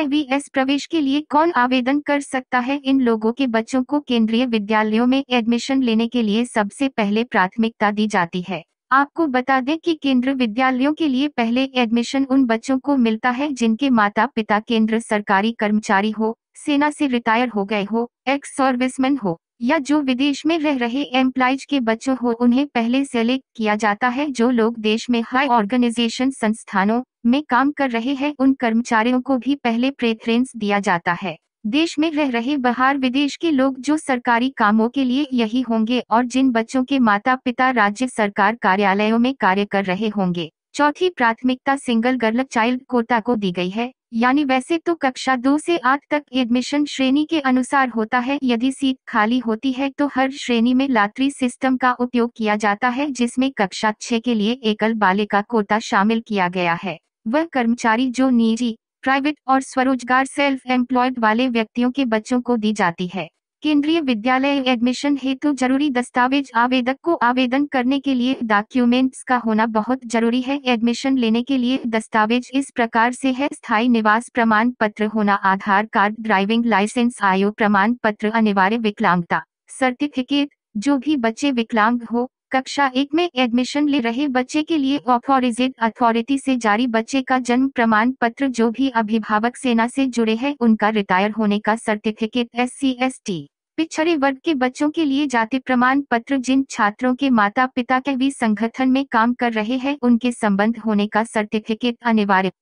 S प्रवेश के लिए कौन आवेदन कर सकता है इन लोगों के बच्चों को केंद्रीय विद्यालयों में एडमिशन लेने के लिए सबसे पहले प्राथमिकता दी जाती है आपको बता दें कि केंद्र विद्यालयों के लिए पहले एडमिशन उन बच्चों को मिलता है जिनके माता पिता केंद्र सरकारी कर्मचारी हो सेना से रिटायर हो गए हो एक्स सर्विसमैन हो या जो विदेश में रह रहे एम्प्लाइज के बच्चों हो उन्हें पहले सेलेक्ट किया जाता है जो लोग देश में हाई ऑर्गेनाइजेशन संस्थानों में काम कर रहे हैं उन कर्मचारियों को भी पहले प्रेफरेंस दिया जाता है देश में रह रहे बाहर विदेश के लोग जो सरकारी कामों के लिए यही होंगे और जिन बच्चों के माता पिता राज्य सरकार कार्यालयों में कार्य कर रहे होंगे चौथी प्राथमिकता सिंगल गर्ल चाइल्ड कोटा को दी गई है यानी वैसे तो कक्षा दो से आठ तक एडमिशन श्रेणी के अनुसार होता है यदि सीट खाली होती है तो हर श्रेणी में लाटरी सिस्टम का उपयोग किया जाता है जिसमें कक्षा छह के लिए एकल बालिका कोटा शामिल किया गया है वह कर्मचारी जो निजी प्राइवेट और स्वरोजगार सेल्फ एम्प्लॉयड वाले व्यक्तियों के बच्चों को दी जाती है केंद्रीय विद्यालय एडमिशन हेतु जरूरी दस्तावेज आवेदक को आवेदन करने के लिए डॉक्यूमेंट्स का होना बहुत जरूरी है एडमिशन लेने के लिए दस्तावेज इस प्रकार से है स्थायी निवास प्रमाण पत्र होना आधार कार्ड ड्राइविंग लाइसेंस आयु प्रमाण पत्र अनिवार्य विकलांगता सर्टिफिकेट जो भी बच्चे विकलांग हो कक्षा एक में एडमिशन ले रहे बच्चे के लिए ऑथोरिजेड अथॉरिटी से जारी बच्चे का जन्म प्रमाण पत्र जो भी अभिभावक सेना से जुड़े हैं उनका रिटायर होने का certificate S C S T पिछड़े वर्ग के बच्चों के लिए जाति प्रमाण पत्र जिन छात्रों के माता पिता के भी संगठन में काम कर रहे हैं उनके संबंध होने का सर्टिफिकेट अनिवार्य